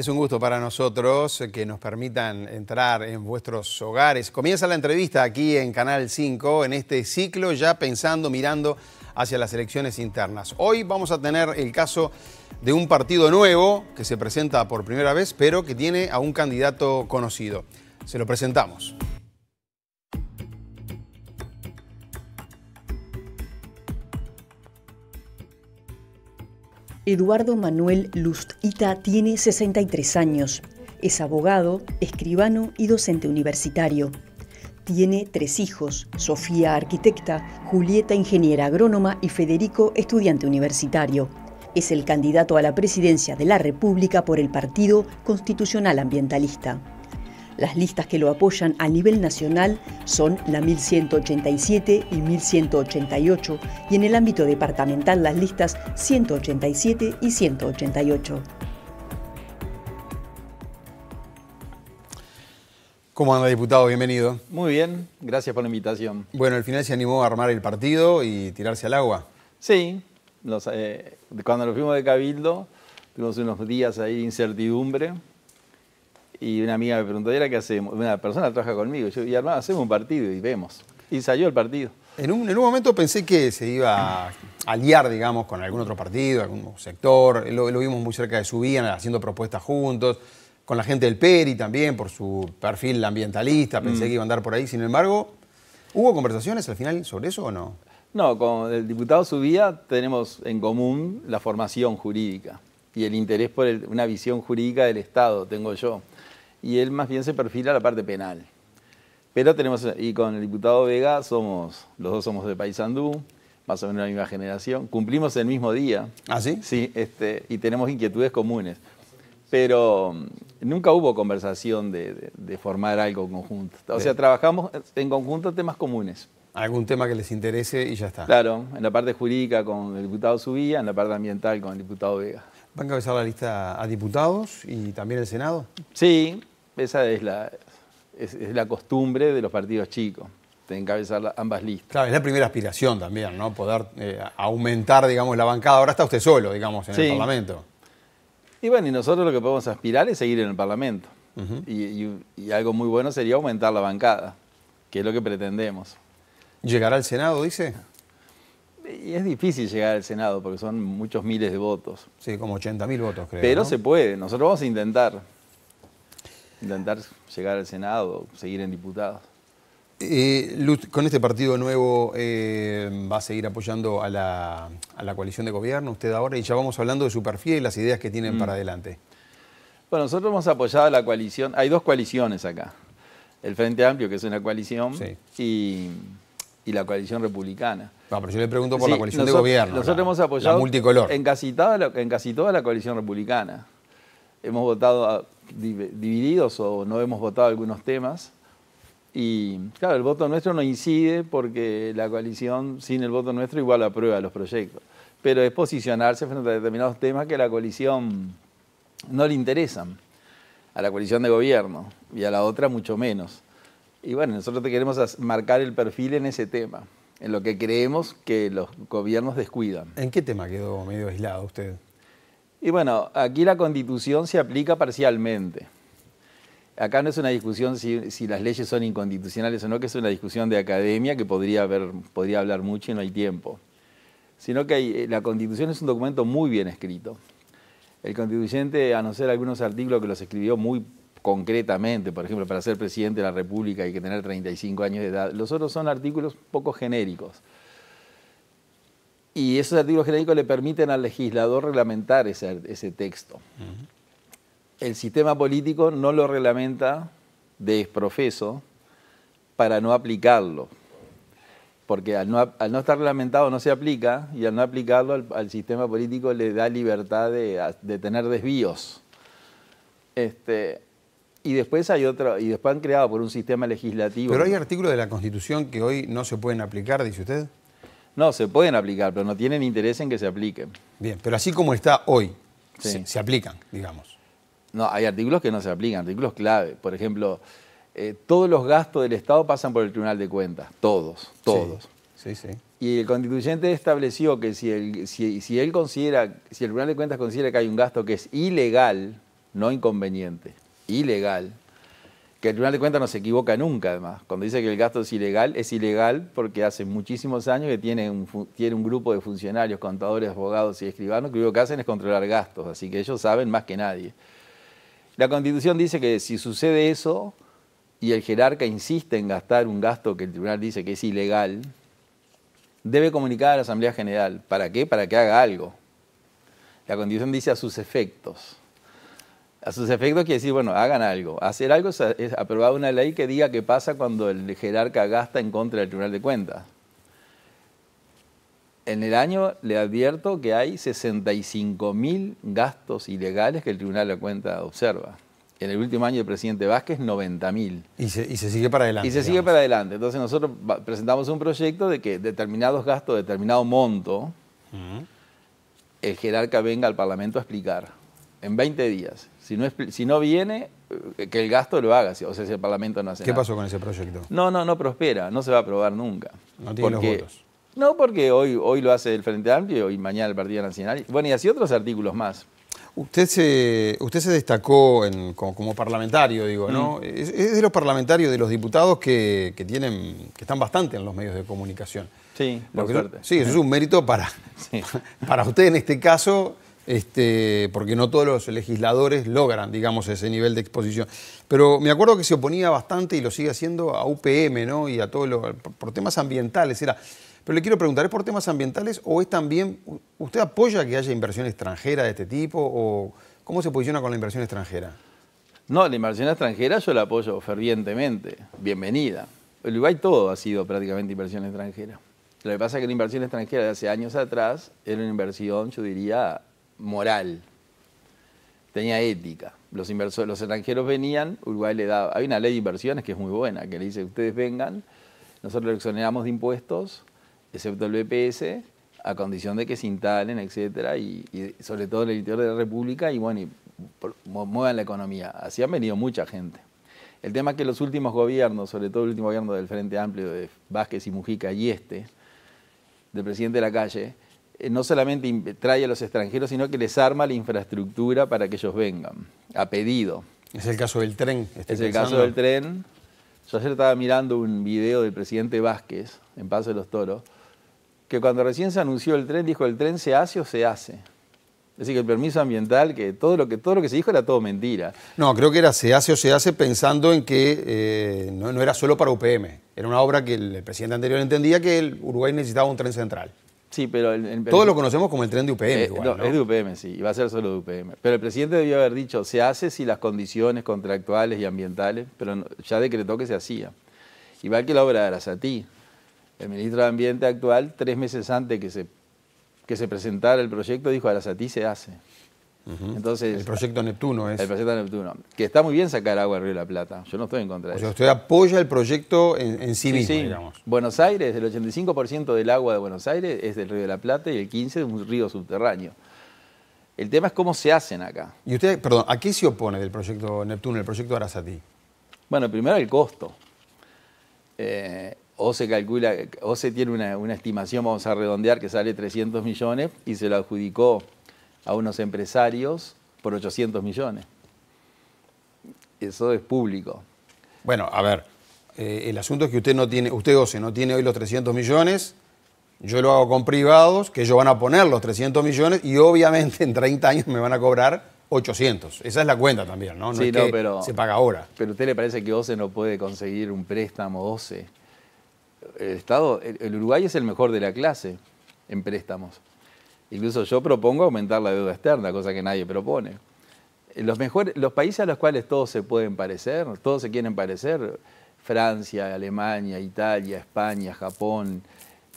Es un gusto para nosotros que nos permitan entrar en vuestros hogares. Comienza la entrevista aquí en Canal 5, en este ciclo ya pensando, mirando hacia las elecciones internas. Hoy vamos a tener el caso de un partido nuevo que se presenta por primera vez, pero que tiene a un candidato conocido. Se lo presentamos. Eduardo Manuel Lustita tiene 63 años. Es abogado, escribano y docente universitario. Tiene tres hijos, Sofía arquitecta, Julieta ingeniera agrónoma y Federico estudiante universitario. Es el candidato a la presidencia de la República por el Partido Constitucional Ambientalista. Las listas que lo apoyan a nivel nacional son la 1187 y 1188 y en el ámbito departamental las listas 187 y 188. ¿Cómo anda, diputado? Bienvenido. Muy bien, gracias por la invitación. Bueno, al final se animó a armar el partido y tirarse al agua. Sí, eh, cuando lo fuimos de Cabildo, tuvimos unos días ahí de incertidumbre, y una amiga me preguntó, ¿y ahora qué hacemos? Una persona trabaja conmigo. Yo, y hermano, hacemos un partido y vemos. Y salió el partido. En un, momento pensé que se iba a aliar, digamos, con algún otro partido, algún sector. Lo, vimos muy cerca de su vida, haciendo propuestas juntos. Con la gente del Peri también, por su perfil ambientalista. Pensé mm. que iba a andar por ahí. Sin embargo, ¿hubo conversaciones al final sobre eso o no? No, con el diputado Subía tenemos en común la formación jurídica y el interés por una visión jurídica del Estado, tengo yo y él más bien se perfila la parte penal. Pero tenemos, y con el diputado Vega somos, los dos somos de Paysandú, más o menos la misma generación, cumplimos el mismo día. ¿Ah, sí? Sí, este, y tenemos inquietudes comunes. Pero mm, nunca hubo conversación de, formar algo conjunto. O sea, trabajamos en conjunto temas comunes. Algún tema que les interese y ya está. Claro, en la parte jurídica con el diputado Subía, en la parte ambiental con el diputado Vega. ¿Van a encabezar la lista a diputados y también el Senado? Sí, esa es la, es, la costumbre de los partidos chicos de encabezar ambas listas. Claro, es la primera aspiración también, ¿no? Poder eh, aumentar, digamos, la bancada. Ahora está usted solo, digamos, en el Parlamento. Y bueno, y nosotros lo que podemos aspirar es seguir en el Parlamento. y, algo muy bueno sería aumentar la bancada, que es lo que pretendemos. ¿Llegará al Senado, dice? Y es difícil llegar al Senado porque son muchos miles de votos. Sí, como 80 mil votos, creo. Pero se puede, nosotros vamos a intentar. Intentar llegar al Senado, seguir en diputados. Eh, con este partido nuevo eh, va a seguir apoyando a la, coalición de gobierno usted ahora y ya vamos hablando de su perfil y las ideas que tienen mm. para adelante. Bueno, nosotros hemos apoyado a la coalición, hay dos coaliciones acá, el Frente Amplio, que es una coalición, y, la coalición republicana. No, ah, pero yo le pregunto por la coalición de gobierno. Nosotros hemos apoyado En, casi toda en casi toda la coalición republicana hemos votado divididos o no hemos votado algunos temas. Y claro, el voto nuestro no incide porque la coalición sin el voto nuestro igual aprueba los proyectos. Pero es posicionarse frente a determinados temas que a la coalición no le interesan, a la coalición de gobierno y a la otra mucho menos. Y bueno, nosotros te queremos marcar el perfil en ese tema, en lo que creemos que los gobiernos descuidan. ¿En qué tema quedó medio aislado usted? Y bueno, aquí la constitución se aplica parcialmente. Acá no es una discusión si, las leyes son inconstitucionales o no, que es una discusión de academia que podría, hablar mucho y no hay tiempo. Sino que eh, la constitución es un documento muy bien escrito. El constituyente, a no ser algunos artículos que los escribió muy concretamente, por ejemplo, para ser presidente de la República hay que tener 35 años de edad. Los otros son artículos poco genéricos. Y esos artículos genéricos le permiten al legislador reglamentar ese, texto. El sistema político no lo reglamenta de exprofeso para no aplicarlo. Porque al no, estar reglamentado no se aplica y al no aplicarlo al, sistema político le da libertad de, tener desvíos. Este, y después hay otro, y después han creado por un sistema legislativo. Pero hay artículos de la Constitución que hoy no se pueden aplicar, dice usted. No, se pueden aplicar, pero no tienen interés en que se apliquen. Bien, pero así como está hoy, se, aplican, digamos. No, hay artículos que no se aplican, artículos clave. Por ejemplo, eh, todos los gastos del Estado pasan por el Tribunal de Cuentas, todos, todos. Sí, sí. Y el constituyente estableció que si, el, si, si él considera, si el Tribunal de Cuentas considera que hay un gasto que es ilegal, no inconveniente, ilegal, que el Tribunal de Cuentas no se equivoca nunca, además. Cuando dice que el gasto es ilegal, es ilegal porque hace muchísimos años que tiene un, grupo de funcionarios, contadores, abogados y escribanos que lo que hacen es controlar gastos, así que ellos saben más que nadie. La Constitución dice que si sucede eso y el jerarca insiste en gastar un gasto que el tribunal dice que es ilegal, debe comunicar a la Asamblea General. ¿Para qué? Para que haga algo. La Constitución dice a sus efectos. A sus efectos quiere decir, bueno, hagan algo. Hacer algo es aprobar una ley que diga qué pasa cuando el jerarca gasta en contra del Tribunal de Cuentas. En el año le advierto que hay 65.000 mil gastos ilegales que el Tribunal de Cuentas observa. En el último año del presidente Vázquez, 90.000. mil. Y se, sigue para adelante. Y se sigue para adelante. Entonces nosotros presentamos un proyecto de que determinados gastos, determinado monto, el jerarca venga al Parlamento a explicar en 20 días. Si no, viene, eh, que el gasto lo haga, o sea, si el Parlamento no hace ¿Qué pasó con ese proyecto? No, no, no prospera, no se va a aprobar nunca. No tiene los votos. No, porque hoy, hoy lo hace el Frente Amplio y mañana el Partido Nacional. Bueno, y así otros artículos más. Usted se, usted se destacó como, parlamentario, digo, ¿no? Mm. Es, de los parlamentarios, de los diputados que, tienen, que están bastante en los medios de comunicación. Sí, por suerte. sí, es un mérito para, para usted en este caso este, porque no todos los legisladores logran, digamos, ese nivel de exposición. Pero me acuerdo que se oponía bastante y lo sigue haciendo a UPM, ¿no? Y a todos los. por temas ambientales, era. Pero le quiero preguntar, ¿es por temas ambientales o es también. ¿Usted apoya que haya inversión extranjera de este tipo o cómo se posiciona con la inversión extranjera? No, la inversión extranjera yo la apoyo fervientemente. Bienvenida. El Uruguay todo ha sido prácticamente inversión extranjera. Lo que pasa es que la inversión extranjera de hace años atrás era una inversión, yo diría, moral, tenía ética. Los, inversores, los extranjeros venían, Uruguay le daba. Hay una ley de inversiones que es muy buena, que le dice: ustedes vengan, nosotros le exoneramos de impuestos, excepto el BPS, a condición de que se instalen, etcétera, y, sobre todo en el interior de la República, y bueno, y muevan la economía. Así han venido mucha gente. El tema es que los últimos gobiernos, sobre todo el último gobierno del Frente Amplio de Vázquez y Mujica y este, del presidente de la calle, eh, no solamente trae a los extranjeros, sino que les arma la infraestructura para que ellos vengan, a pedido. Es el caso del tren. Es el caso del tren. Yo ayer estaba mirando un video del presidente Vázquez, en Paso de los Toros, que cuando recién se anunció el tren, dijo, ¿el tren se hace o se hace? Es decir, que el permiso ambiental, que todo lo que, todo lo que se dijo era todo mentira. No, creo que era se hace o se hace pensando en que eh, no, era solo para UPM. Era una obra que el, el presidente anterior entendía que el Uruguay necesitaba un tren central. Sí, pero... El, Todos lo conocemos como el tren de UPM. Eh, no, Es de UPM, sí, y va a ser solo de UPM. Pero el presidente debió haber dicho, se hace si las condiciones contractuales y ambientales, pero ya decretó que se hacía. Igual que la obra de Arasatí. El ministro de Ambiente actual, tres meses antes que se, que se presentara el proyecto, dijo, Arasatí se hace. Entonces, el proyecto Neptuno es. El proyecto Neptuno. Que está muy bien sacar agua del Río de la Plata. Yo no estoy en contra de o eso. usted apoya el proyecto en, sí, mismo, Buenos Aires, el 85% del agua de Buenos Aires es del Río de la Plata y el 15% de un río subterráneo. El tema es cómo se hacen acá. ¿Y usted, perdón, a qué se opone del proyecto Neptuno, el proyecto Arasati? Bueno, primero el costo. Eh, o se calcula, o se tiene una, una estimación, vamos a redondear, que sale 300 millones y se lo adjudicó a unos empresarios por 800 millones. Eso es público. Bueno, a ver, eh, el asunto es que usted no tiene, usted OCE no tiene hoy los 300 millones, yo lo hago con privados, que ellos van a poner los 300 millones y obviamente en 30 años me van a cobrar 800. Esa es la cuenta también, ¿no? pero, se paga ahora. Pero usted le parece que OCE no puede conseguir un préstamo OCE. El Estado, el Uruguay es el mejor de la clase en préstamos. Incluso yo propongo aumentar la deuda externa, cosa que nadie propone. Eh, los, países a los cuales todos se pueden parecer, todos se quieren parecer, Francia, Alemania, Italia, España, Japón,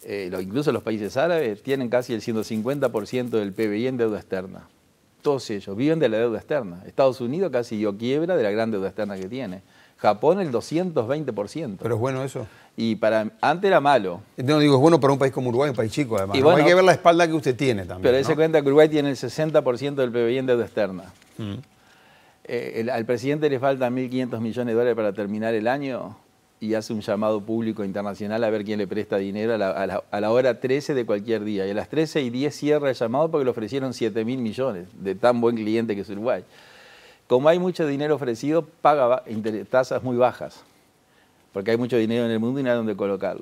eh, incluso los países árabes, tienen casi el 150% del PBI en deuda externa. Todos ellos viven de la deuda externa. Estados Unidos casi dio quiebra de la gran deuda externa que tiene. Japón el 220%. Pero es bueno eso. Y para antes era malo. No, digo, es bueno para un país como Uruguay, un país chico además. Hay que ver la espalda que usted tiene también. Pero ¿no? cuenta que Uruguay tiene el 60% del PBI en deuda externa. Mm. Eh, al presidente le faltan 1.500 millones de dólares para terminar el año y hace un llamado público internacional a ver quién le presta dinero a la, a la hora 13 de cualquier día. Y a las 13 y 10 cierra el llamado porque le ofrecieron 7.000 millones de tan buen cliente que es Uruguay como hay mucho dinero ofrecido, paga tasas muy bajas, porque hay mucho dinero en el mundo y no hay donde colocarlo.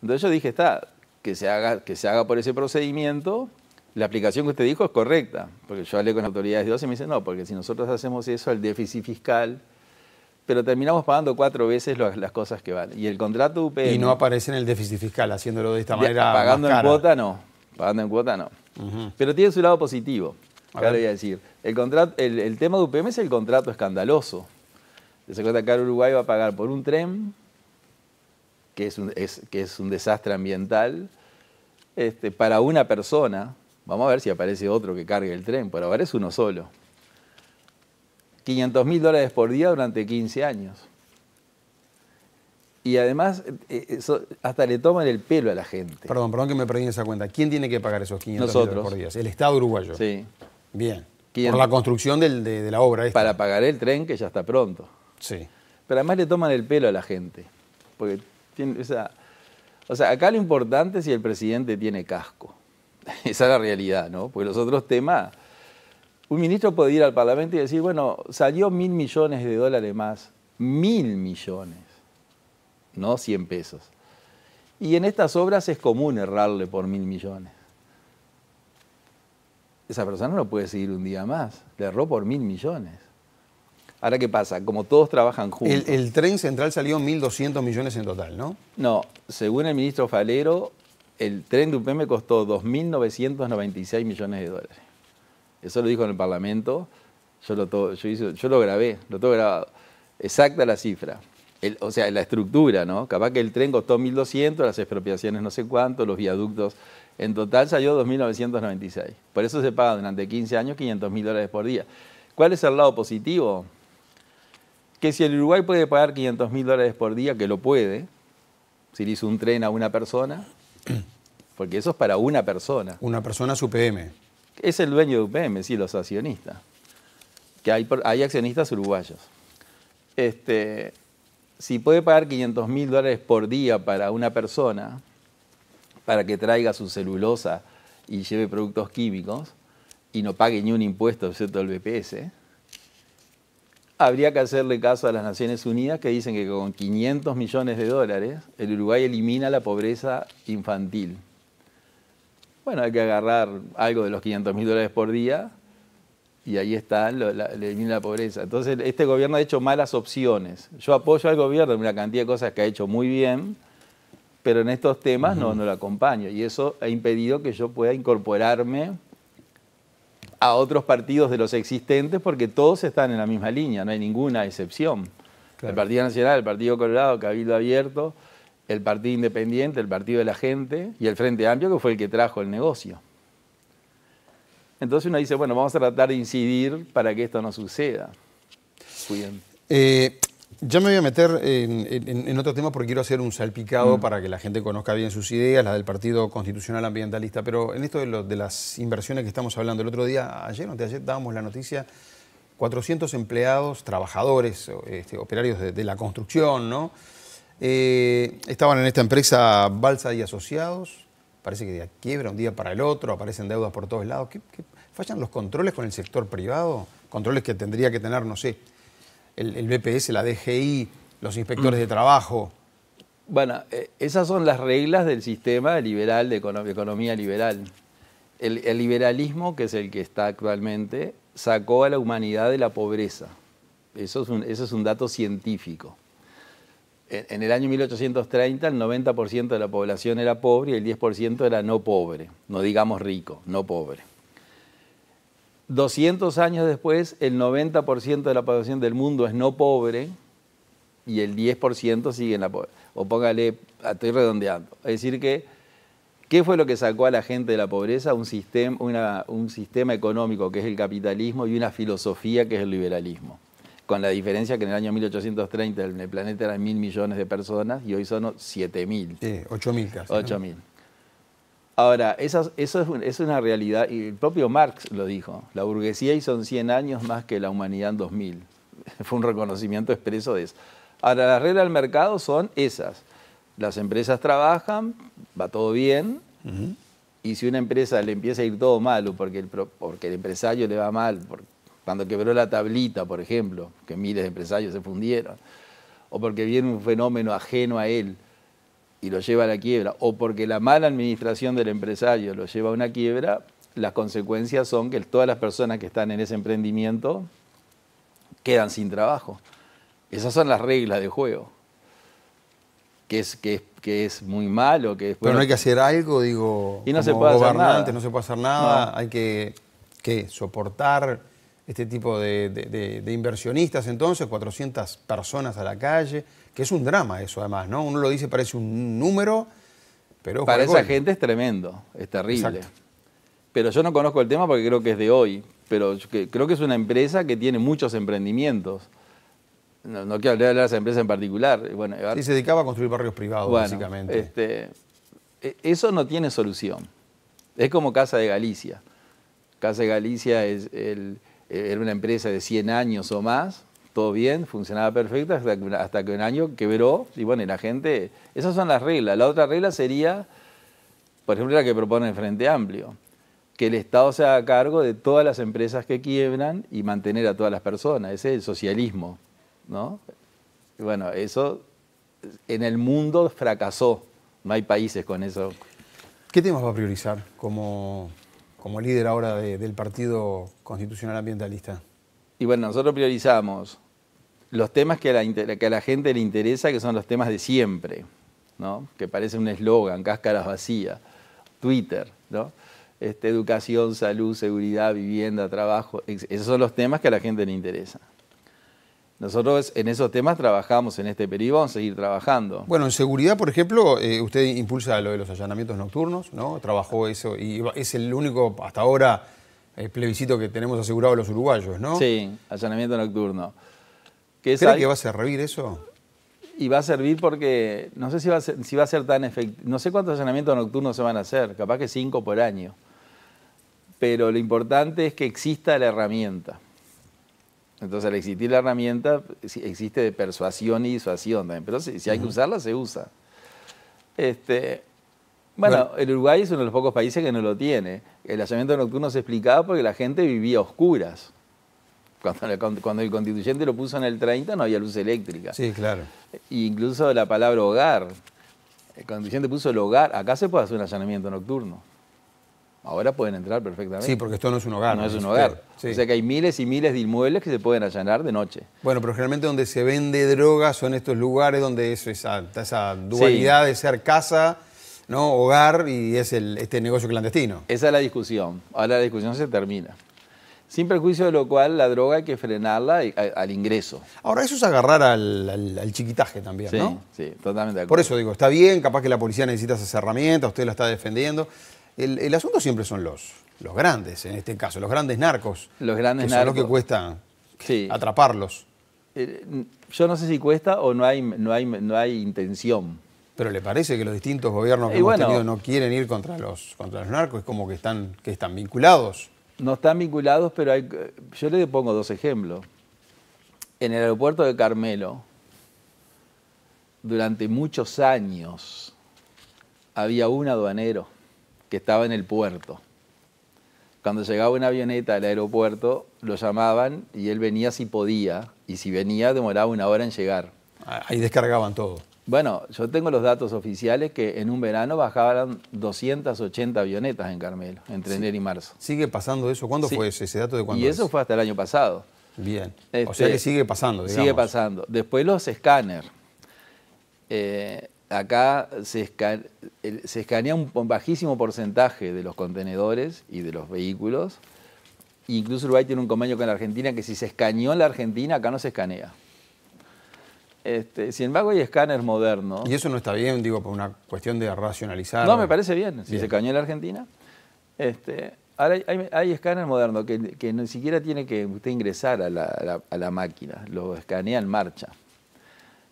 Entonces yo dije, está, que se haga, que se haga por ese procedimiento, la aplicación que usted dijo es correcta, porque yo hablé con las autoridades de 12 y me dicen, no, porque si nosotros hacemos eso, el déficit fiscal, pero terminamos pagando cuatro veces las cosas que van. Y el contrato UP... Y no aparece en el déficit fiscal, haciéndolo de esta manera. pagando en cuota no, pagando en cuota no. Pero tiene su lado positivo. Ahora le voy a decir. El, contrato, el, tema de UPM es el contrato escandaloso. Se cuenta que Uruguay va a pagar por un tren, que es un, desastre ambiental, este, para una persona. Vamos a ver si aparece otro que cargue el tren, pero ahora es uno solo. 500 mil dólares por día durante 15 años. Y además, eh, eh, hasta le toman el pelo a la gente. Perdón, perdón que me perdí en esa cuenta. ¿Quién tiene que pagar esos 500 dólares por día? El Estado uruguayo. Sí. Bien. Por la construcción de, la obra. Esta. Para pagar el tren que ya está pronto. Sí. Pero además le toman el pelo a la gente. Porque tiene, o, sea, acá lo importante es si el presidente tiene casco. Esa es la realidad, ¿no? Porque los otros temas. Un ministro puede ir al Parlamento y decir, bueno, salió mil millones de dólares más. Mil millones. No 100 pesos. Y en estas obras es común errarle por mil millones esa persona no puede seguir un día más. Le erró por mil millones. Ahora, ¿qué pasa? Como todos trabajan juntos. El, tren central salió 1.200 millones en total, ¿no? No, según el ministro Falero, el tren de UPM costó 2.996 millones de dólares. Eso lo dijo en el Parlamento. Yo lo, yo, lo grabé, lo tengo grabado. Exacta la cifra. o sea, la estructura, ¿no? Capaz que el tren costó 1.200, las expropiaciones no sé cuánto, los viaductos en total salió 2.996. Por eso se paga durante 15 años 500.000 dólares por día. ¿Cuál es el lado positivo? Que si el Uruguay puede pagar 500.000 dólares por día, que lo puede, si le hizo un tren a una persona, porque eso es para una persona. Una persona es UPM. Es el dueño de UPM, sí, los accionistas. Que hay, hay accionistas uruguayos. Este, si puede pagar 500.000 dólares por día para una persona, para que traiga su celulosa y lleve productos químicos y no pague ni un impuesto excepto el BPS, habría que hacerle caso a las Naciones Unidas que dicen que con 500 millones de dólares el Uruguay elimina la pobreza infantil. Bueno, hay que agarrar algo de los 500 mil dólares por día y ahí está, elimina la pobreza. Entonces, este gobierno ha hecho malas opciones. Yo apoyo al gobierno en una cantidad de cosas que ha hecho muy bien, pero en estos temas no, no lo acompaño. Y eso ha impedido que yo pueda incorporarme a otros partidos de los existentes porque todos están en la misma línea, no hay ninguna excepción. El Partido Nacional, el Partido Colorado, Cabildo Abierto, el Partido Independiente, el Partido de la Gente y el Frente Amplio, que fue el que trajo el negocio. Entonces uno dice, bueno, vamos a tratar de incidir para que esto no suceda. Eh, ya me voy a meter en, otro tema porque quiero hacer un salpicado mm. para que la gente conozca bien sus ideas, la del Partido Constitucional Ambientalista, pero en esto de, las inversiones que estamos hablando, el otro día, ayer o ayer, dábamos la noticia, 400 empleados, trabajadores, este, operarios de, la construcción, ¿no? Eh, estaban en esta empresa Balsa y Asociados, parece que quiebra un día para el otro, aparecen deudas por todos lados. fallan los controles con el sector privado? Controles que tendría que tener, no sé, el, BPS, la DGI, los inspectores mm. de trabajo. Bueno, eh, esas son las reglas del sistema liberal, de economía liberal. El, liberalismo, que es el que está actualmente, sacó a la humanidad de la pobreza. Eso es un, dato científico. en, el año 1830 el 90% de la población era pobre y el 10% era no pobre, no digamos rico, no pobre. 200 años después, el 90% de la población del mundo es no pobre y el 10% sigue en la pobreza. O póngale, estoy redondeando. Es decir que, ¿qué fue lo que sacó a la gente de la pobreza? Un sistema, un sistema económico que es el capitalismo y una filosofía que es el liberalismo. Con la diferencia que en el año 1830 en el planeta eran mil millones de personas y hoy son 7 mil. Sí, mil casi. mil. Ahora, eso, es, una realidad, y el propio Marx lo dijo, la burguesía hizo 100 años más que la humanidad en 2000. Fue un reconocimiento expreso de eso. Ahora, las reglas del mercado son esas. Las empresas trabajan, va todo bien, y si una empresa le empieza a ir todo mal, porque el, porque el empresario le va mal, cuando quebró la tablita, por ejemplo, que miles de empresarios se fundieron, o porque viene un fenómeno ajeno a él, y lo lleva a la quiebra, o porque la mala administración del empresario lo lleva a una quiebra, las consecuencias son que todas las personas que están en ese emprendimiento quedan sin trabajo. Esas son las reglas de juego. Que es, que que es muy malo. Que Pero no hay que hacer algo, digo. Y no como se puede hacer nada. No se puede hacer nada. Hay que, que soportar este tipo de, inversionistas entonces, 400 personas a la calle, que es un drama eso además, ¿no? Uno lo dice, parece un número, pero... Para esa gente es tremendo, es terrible. Pero yo no conozco el tema porque creo que es de hoy, pero creo que es una empresa que tiene muchos emprendimientos. No, quiero hablar de esa empresa en particular. Bueno, se dedicaba a construir barrios privados, básicamente. Este, e, eso no tiene solución. Es como Casa de Galicia. Casa de Galicia es el era una empresa de 100 años o más, todo bien, funcionaba perfecto, hasta que, un año quebró y bueno, y la gente, esas son las reglas. La otra regla sería, por ejemplo, la que propone el Frente Amplio, que el Estado se haga cargo de todas las empresas que quiebran y mantener a todas las personas, ese es el socialismo, ¿no? bueno, eso en el mundo fracasó, no hay países con eso. ¿Qué temas va a priorizar como, como líder ahora del partido constitucional ambientalista? Y bueno, nosotros priorizamos los temas que a la, que la gente le interesa, que son los temas de siempre, ¿no? que parece un eslogan, cáscaras vacías, Twitter, ¿no? Este, educación, salud, seguridad, vivienda, trabajo, esos son los temas que a la gente le interesa. Nosotros en esos temas trabajamos en este periodo, vamos a seguir trabajando. Bueno, en seguridad, por ejemplo, eh, usted impulsa lo de los allanamientos nocturnos, ¿no? Trabajó eso y es el único hasta ahora el plebiscito que tenemos asegurado los uruguayos, ¿no? Sí, allanamiento nocturno. Que ¿Cree que va a servir eso? Y va a servir porque no sé si va a ser, tan efectivo. No sé cuántos allanamientos nocturnos se van a hacer, capaz que cinco por año. Pero lo importante es que exista la herramienta. Entonces, al existir la herramienta, existe de persuasión y disuasión también. Pero si, si hay que usarla, se usa. Este, bueno, el Uruguay es uno de los pocos países que no lo tiene. El allanamiento nocturno se explicaba porque la gente vivía a oscuras. Cuando, el constituyente lo puso en el 30 no había luz eléctrica. Sí, claro. E incluso la palabra hogar. El constituyente puso el hogar. Acá se puede hacer un allanamiento nocturno. Ahora pueden entrar perfectamente. Sí, porque esto no es un hogar. No, es un hogar. O sea que hay miles y miles de inmuebles que se pueden allanar de noche. Bueno, pero generalmente donde se vende droga son estos lugares donde eso, esa, dualidad de ser casa ¿no? hogar y es este negocio clandestino. Esa es la discusión. Ahora la discusión se termina. Sin perjuicio de lo cual la droga hay que frenarla al ingreso. Ahora eso es agarrar al, chiquitaje también, ¿no? Sí, totalmente de acuerdo. Por eso digo, está bien, capaz que la policía necesita esas herramientas, usted la está defendiendo. El, asunto siempre son los, los grandes, en este caso, los grandes narcos. Los grandes narcos. narcos. Son los que cuesta atraparlos. Eh, yo no sé si cuesta o no hay, no no hay intención pero le parece que los distintos gobiernos que hemos tenido no quieren ir contra los, contra los narcos, es como que están, que están vinculados. No están vinculados, pero hay, yo le pongo dos ejemplos. En el aeropuerto de Carmelo, durante muchos años, había un aduanero que estaba en el puerto. Cuando llegaba una avioneta al aeropuerto, lo llamaban y él venía si podía, y si venía demoraba una hora en llegar. Ahí descargaban todo. Bueno, yo tengo los datos oficiales que en un verano bajaban 280 avionetas en Carmelo, entre enero y marzo. ¿Sigue pasando eso? ¿Cuándo fue ese, dato de cuándo? Y eso fue hasta el año pasado. Bien. o sea este, que sigue pasando, digamos. Sigue pasando. Después los escáneres. Eh, acá se, se escanea un bajísimo porcentaje de los contenedores y de los vehículos. Incluso Uruguay tiene un convenio con la Argentina que si se escaneó en la Argentina, acá no se escanea. Este, sin embargo, hay escáner modernos. Y eso no está bien, digo, por una cuestión de racionalizar. No, me parece bien. Si se cañó en la Argentina. Este, ahora hay, escáner moderno que, ni siquiera tiene que usted ingresar a la, máquina, lo escanea en marcha.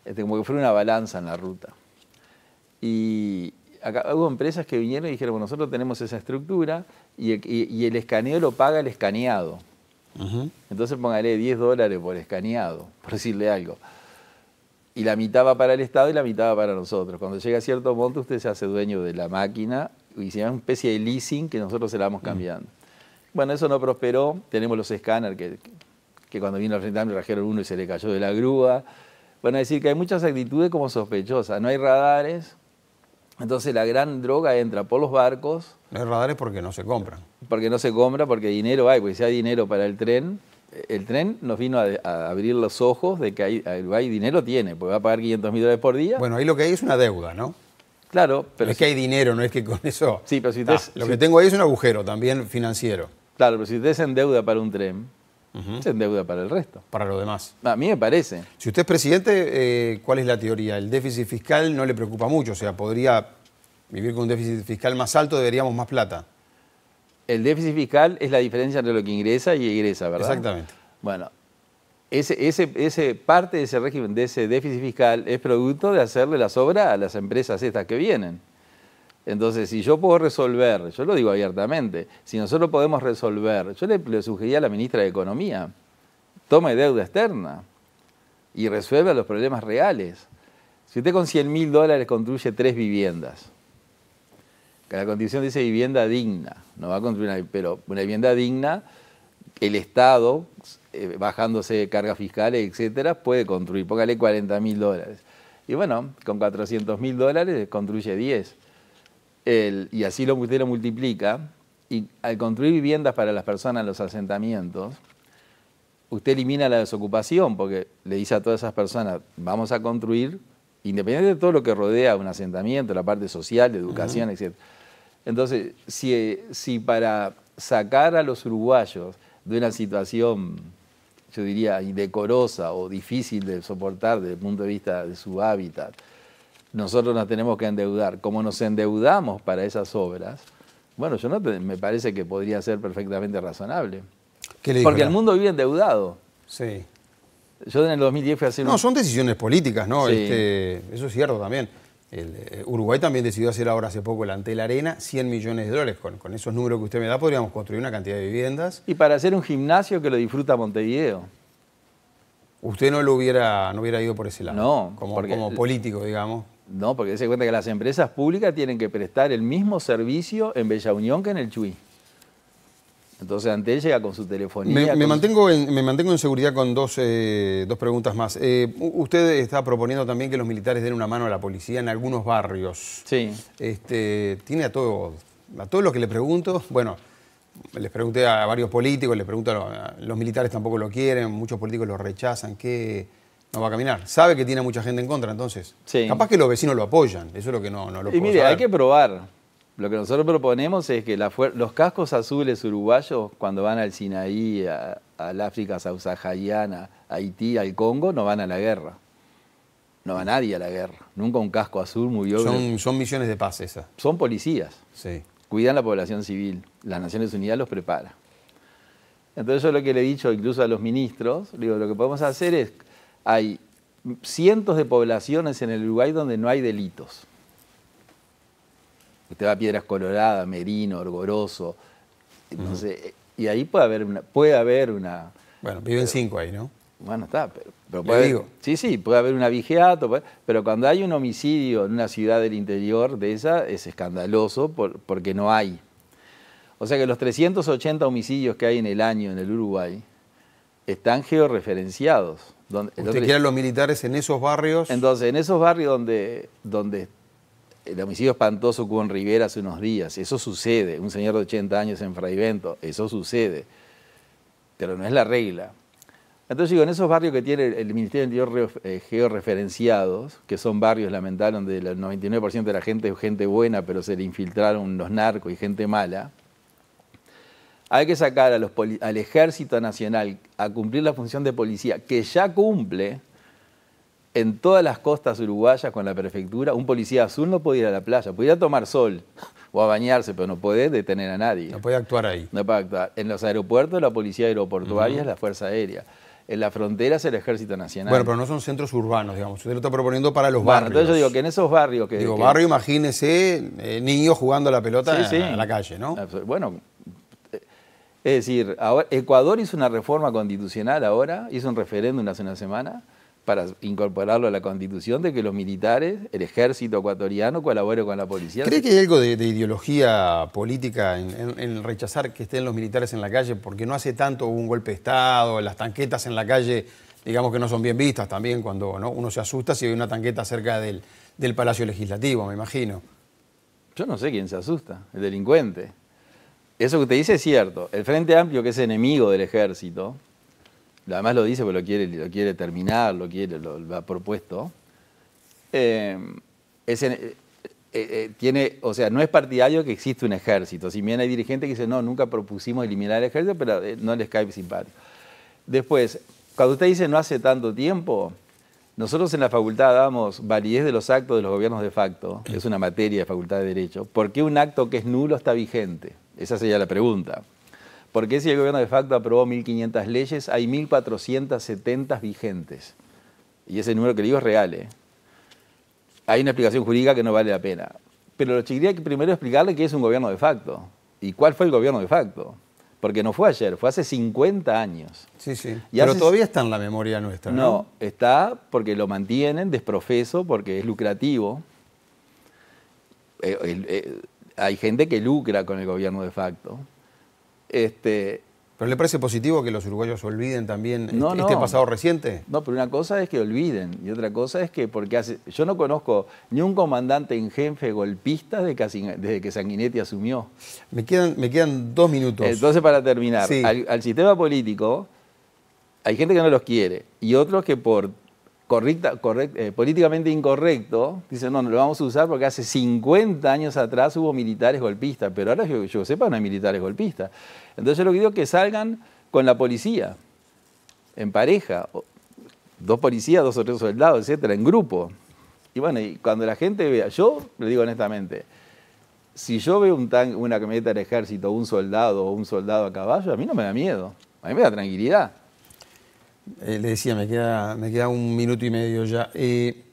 Este, como que fuera una balanza en la ruta. Y acá, hubo empresas que vinieron y dijeron, bueno, nosotros tenemos esa estructura y, el escaneo lo paga el escaneado. Entonces póngale 10 dólares por escaneado, por decirle algo y la mitad va para el Estado y la mitad va para nosotros. Cuando llega a cierto monto, usted se hace dueño de la máquina y se llama una especie de leasing que nosotros se la vamos mm. cambiando. Bueno, eso no prosperó. Tenemos los escáneres que, que, cuando vino al frente me trajeron uno y se le cayó de la grúa. Bueno, es decir que hay muchas actitudes como sospechosas. No hay radares. Entonces la gran droga entra por los barcos. No hay radares porque no se compran. Porque no se compra, porque dinero hay, porque si hay dinero para el tren, el tren nos vino a, abrir los ojos de que hay, hay dinero tiene, porque va a pagar 500 mil dólares por día. Bueno, ahí lo que hay es una deuda, ¿no? Claro, pero... No es que hay dinero, no es que con eso... Sí, pero si ah, lo que tengo ahí es un agujero también financiero. Claro, pero si usted en deuda para un tren, es en se para el resto. Para lo demás. A mí me parece. Si usted es presidente, eh, ¿cuál es la teoría? El déficit fiscal no le preocupa mucho, o sea, podría vivir con un déficit fiscal más alto, deberíamos más plata. El déficit fiscal es la diferencia entre lo que ingresa y egresa, ¿verdad? Exactamente. Bueno, ese, parte de ese régimen, de ese déficit fiscal, es producto de hacerle la sobra a las empresas estas que vienen. Entonces, si yo puedo resolver, yo lo digo abiertamente, si nosotros podemos resolver, yo le, le sugería a la ministra de Economía, tome deuda externa y resuelva los problemas reales. Si usted con 100 mil dólares construye tres viviendas, que la Constitución dice vivienda digna, no va a construir pero una vivienda digna, el Estado, eh, bajándose cargas fiscales, etcétera, puede construir, póngale 40 mil dólares. Y bueno, con 400 mil dólares construye 10. y así lo, usted lo multiplica, y al construir viviendas para las personas en los asentamientos, usted elimina la desocupación, porque le dice a todas esas personas, vamos a construir, independiente de todo lo que rodea un asentamiento, la parte social, la educación, etc entonces, si, para sacar a los uruguayos de una situación, yo diría, indecorosa o difícil de soportar desde el punto de vista de su hábitat, nosotros nos tenemos que endeudar. Como nos endeudamos para esas obras, bueno, yo no me parece que podría ser perfectamente razonable. Porque el mundo vive endeudado. Sí. Yo en el 2010 fui a hacer... No, son decisiones políticas, ¿no? Este, eso es cierto también. Eh, Uruguay también decidió hacer ahora hace poco el Antel la Arena, 100 millones de dólares. Con, esos números que usted me da podríamos construir una cantidad de viviendas. Y para hacer un gimnasio que lo disfruta Montevideo. Usted no lo hubiera, no hubiera ido por ese lado. No. Como, como político, digamos. No, porque se cuenta que las empresas públicas tienen que prestar el mismo servicio en Bella Unión que en el Chuy. Entonces, ante él llega con su telefonía. Me, mantengo, en, me mantengo en seguridad con dos, eh, dos preguntas más. Eh, usted está proponiendo también que los militares den una mano a la policía en algunos barrios. Sí. Este, tiene a todos a todo lo que le pregunto. Bueno, les pregunté a varios políticos, les pregunto los, militares tampoco lo quieren, muchos políticos lo rechazan. ¿Qué, no va a caminar. Sabe que tiene mucha gente en contra, entonces. Sí. Capaz que los vecinos lo apoyan, eso es lo que no, no lo puedo Y mire, hay que probar. Lo que nosotros proponemos es que los cascos azules uruguayos, cuando van al Sinaí, al África subsahariana, a Haití, al Congo, no van a la guerra. No va nadie a la guerra. Nunca un casco azul murió. Son, son misiones de paz esas. Son policías. Sí. Cuidan la población civil. Las Naciones Unidas los prepara. Entonces yo lo que le he dicho incluso a los ministros, digo, lo que podemos hacer es, hay cientos de poblaciones en el Uruguay donde no hay delitos. Usted va a Piedras Coloradas, Merino, Orgoroso. Y ahí puede haber una. Puede haber una bueno, viven cinco ahí, ¿no? Bueno, está, pero, puede, Sí, sí, puede haber una vijeato, pero cuando hay un homicidio en una ciudad del interior de esa, es escandaloso porque no hay. O sea que los 380 homicidios que hay en el año en el Uruguay están georreferenciados. Donde, ¿Usted los militares en esos barrios? Entonces, en esos barrios donde, donde el homicidio espantoso hubo en Rivera hace unos días, eso sucede, un señor de 80 años en Fraivento, eso sucede, pero no es la regla. Entonces digo, en esos barrios que tiene el Ministerio del Interior eh, georreferenciados, que son barrios lamentaron donde el 99% de la gente es gente buena, pero se le infiltraron los narcos y gente mala, hay que sacar al Ejército Nacional a cumplir la función de policía, que ya cumple, en todas las costas uruguayas con la prefectura, un policía azul no puede ir a la playa, podía tomar sol o a bañarse, pero no puede detener a nadie. No puede actuar ahí. No puede actuar. En los aeropuertos, la policía aeroportuaria, es la Fuerza Aérea. En las fronteras, el Ejército Nacional. Bueno, pero no son centros urbanos, digamos. Usted lo está proponiendo para los bueno, barrios. Entonces yo digo que en esos barrios que... Digo, barrio, imagínese, eh, niños jugando la pelota en la calle, ¿no? Bueno, eh, es decir, ahora, Ecuador hizo una reforma constitucional ahora, hizo un referéndum hace una semana, para incorporarlo a la Constitución de que los militares, el ejército ecuatoriano, colabore con la policía. ¿Cree que hay algo de, ideología política en, rechazar que estén los militares en la calle? Porque no hace tanto hubo un golpe de Estado, las tanquetas en la calle, digamos que no son bien vistas también cuando uno se asusta si hay una tanqueta cerca del, del Palacio Legislativo, me imagino. Yo no sé quién se asusta, el delincuente. Eso que usted dice es cierto. El Frente Amplio, que es enemigo del ejército, además lo dice porque lo quiere, lo quiere terminar, lo quiere, lo, ha propuesto, eh, eh, eh, tiene, o sea, no es partidario que existe un ejército. Si bien hay dirigentes que dicen, no, nunca propusimos eliminar el ejército, pero no les cae simpático. Después, cuando usted dice no hace tanto tiempo, nosotros en la facultad damos validez de los actos de los gobiernos de facto, es una materia de facultad de Derecho, ¿por qué un acto que es nulo está vigente? Esa sería la pregunta. Porque si el gobierno de facto aprobó 1.500 leyes, hay 1.470 vigentes. Y ese número que digo es real. ¿eh? Hay una explicación jurídica que no vale la pena. Pero lo chiquiría que primero explicarle qué es un gobierno de facto. ¿Y cuál fue el gobierno de facto? Porque no fue ayer, fue hace 50 años. Sí, sí. Pero todavía está en la memoria nuestra. ¿no? está porque lo mantienen desprofeso, porque es lucrativo. Eh, eh, hay gente que lucra con el gobierno de facto. Este, ¿Pero le parece positivo que los uruguayos olviden también este, este pasado reciente? No, pero una cosa es que olviden y otra cosa es que, porque hace, yo no conozco ni un comandante en jefe golpista desde que, Sanguinetti asumió. Me quedan, me quedan dos minutos. Entonces, para terminar, al sistema político hay gente que no los quiere y otros que por correcta, correct, eh, políticamente incorrecto, dicen, no, no lo vamos a usar porque hace 50 años atrás hubo militares golpistas, pero ahora yo, yo sepa no hay militares golpistas. Entonces yo lo que digo es que salgan con la policía, en pareja, dos policías, dos o tres soldados, etcétera, en grupo. Y bueno, y cuando la gente vea, yo le digo honestamente, si yo veo un tan una camioneta del ejército, un soldado o un soldado a caballo, a mí no me da miedo, a mí me da tranquilidad. Eh, le decía, me queda, me queda un minuto y medio ya. Eh,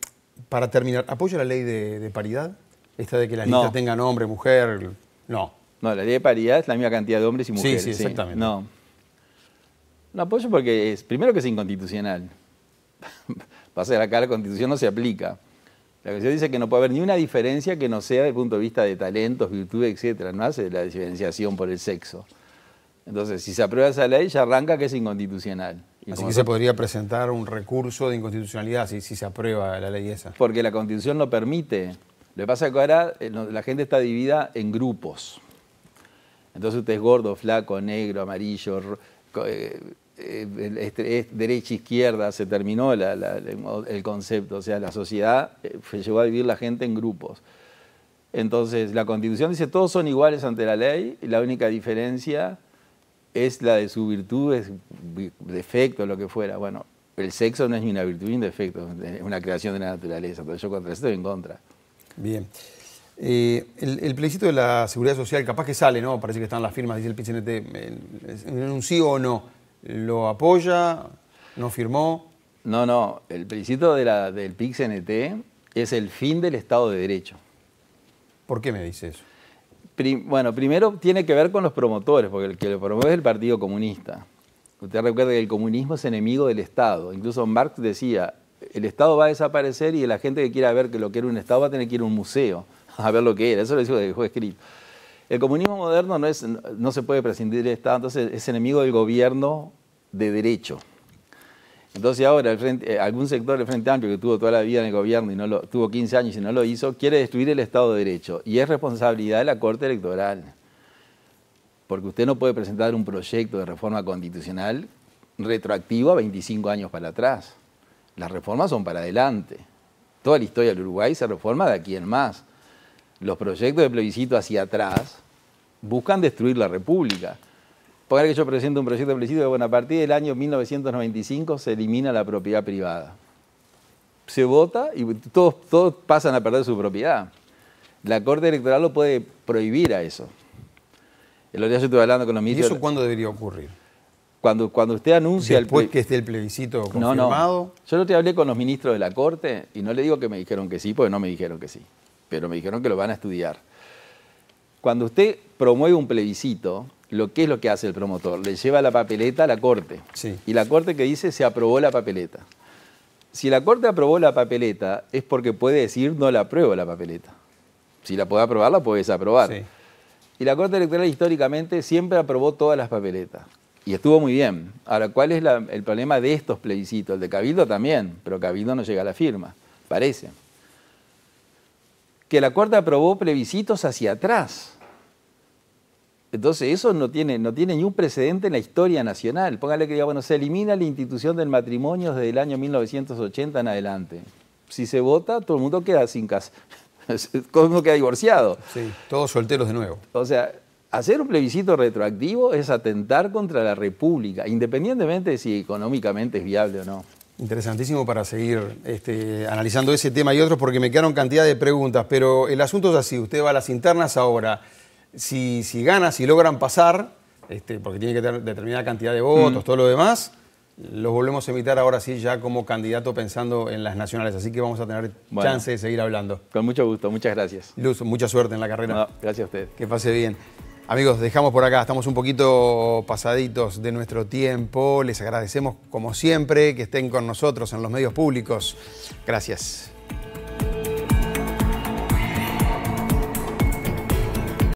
para terminar, ¿apoya la ley de, paridad? Esta de que las listas tengan hombre, mujer. No. No, la ley de paridad es la misma cantidad de hombres y mujeres. Sí, sí, exactamente. No. No apoyo porque es, primero que es inconstitucional. Pasa de acá la constitución no se aplica. La Constitución dice que no puede haber ni una diferencia que no sea desde el punto de vista de talentos, virtudes, etc. No hace la diferenciación por el sexo. Entonces, si se aprueba esa ley, ya arranca que es inconstitucional. Así que se podría presentar un recurso de inconstitucionalidad si, se aprueba la ley esa. Porque la constitución no permite. Lo que pasa es que ahora eh, la gente está dividida en grupos. Entonces usted es gordo, flaco, negro, amarillo, eh, eh, este, es derecha, izquierda, se terminó el concepto. O sea, la sociedad se llevó a dividir la gente en grupos. Entonces, la constitución dice todos son iguales ante la ley, la única diferencia es la de su virtud, es defecto, lo que fuera. Bueno, el sexo no es ni una virtud ni un defecto, es una creación de la naturaleza. Entonces yo contra eso estoy en contra. Bien. Eh, el, plebiscito de la seguridad social, capaz que sale, ¿no? Parece que están las firmas, dice el PCNT. ¿En un sí o no? ¿Lo apoya? ¿No firmó? No, no. El plebiscito de la, del es el fin del Estado de Derecho. ¿Por qué me dice eso? bueno, primero tiene que ver con los promotores, porque el que lo promueve es el Partido Comunista. Usted recuerda que el comunismo es enemigo del Estado. Incluso Marx decía, el Estado va a desaparecer y la gente que quiera ver que lo que era un Estado va a tener que ir a un museo a ver lo que era. Eso lo dejó escrito. El comunismo moderno no, es, no se puede prescindir del Estado, entonces es enemigo del gobierno de derecho. Entonces ahora eh, algún sector del Frente Amplio que tuvo toda la vida en el gobierno y no lo, tuvo 15 años y no lo hizo, quiere destruir el Estado de Derecho. Y es responsabilidad de la Corte Electoral. Porque usted no puede presentar un proyecto de reforma constitucional retroactivo a 25 años para atrás. Las reformas son para adelante. Toda la historia del Uruguay se reforma de aquí en más. Los proyectos de plebiscito hacia atrás buscan destruir la República. Poner que yo presento un proyecto de plebiscito, bueno, a partir del año 1995 se elimina la propiedad privada. Se vota y todos, todos pasan a perder su propiedad. La Corte Electoral lo puede prohibir a eso. El otro día yo estuve hablando con los ministros. ¿Y eso cuándo debería ocurrir? Cuando, cuando usted anuncia... Después el que esté el plebiscito confirmado... No, Yo no te hablé con los ministros de la Corte y no le digo que me dijeron que sí, porque no me dijeron que sí. Pero me dijeron que lo van a estudiar. Cuando usted promueve un plebiscito, lo que es lo que hace el promotor, le lleva la papeleta a la corte. Y la corte que dice se aprobó la papeleta. Si la corte aprobó la papeleta es porque puede decir no la apruebo la papeleta. Si la puede aprobar, la puede desaprobar. Y la corte electoral históricamente siempre aprobó todas las papeletas. Y estuvo muy bien. Ahora, ¿cuál es el problema de estos plebiscitos? El de Cabildo también, pero Cabildo no llega a la firma, parece. Que la Corte aprobó plebiscitos hacia atrás entonces eso no tiene, no tiene ningún precedente en la historia nacional. Póngale que diga, bueno, se elimina la institución del matrimonio desde el año 1980 en adelante. Si se vota, todo el mundo queda sin casa. todo el mundo queda divorciado. Sí, todos solteros de nuevo. O sea, hacer un plebiscito retroactivo es atentar contra la República, independientemente de si económicamente es viable o no. Interesantísimo para seguir este, analizando ese tema y otros porque me quedaron cantidad de preguntas, pero el asunto es así, usted va a las internas ahora si, si ganan, si logran pasar, este, porque tiene que tener determinada cantidad de votos, mm. todo lo demás, los volvemos a invitar ahora sí ya como candidato pensando en las nacionales. Así que vamos a tener chance de seguir hablando. Con mucho gusto, muchas gracias. Luz, mucha suerte en la carrera. gracias a usted. Que pase bien. Amigos, dejamos por acá, estamos un poquito pasaditos de nuestro tiempo. Les agradecemos como siempre que estén con nosotros en los medios públicos. Gracias.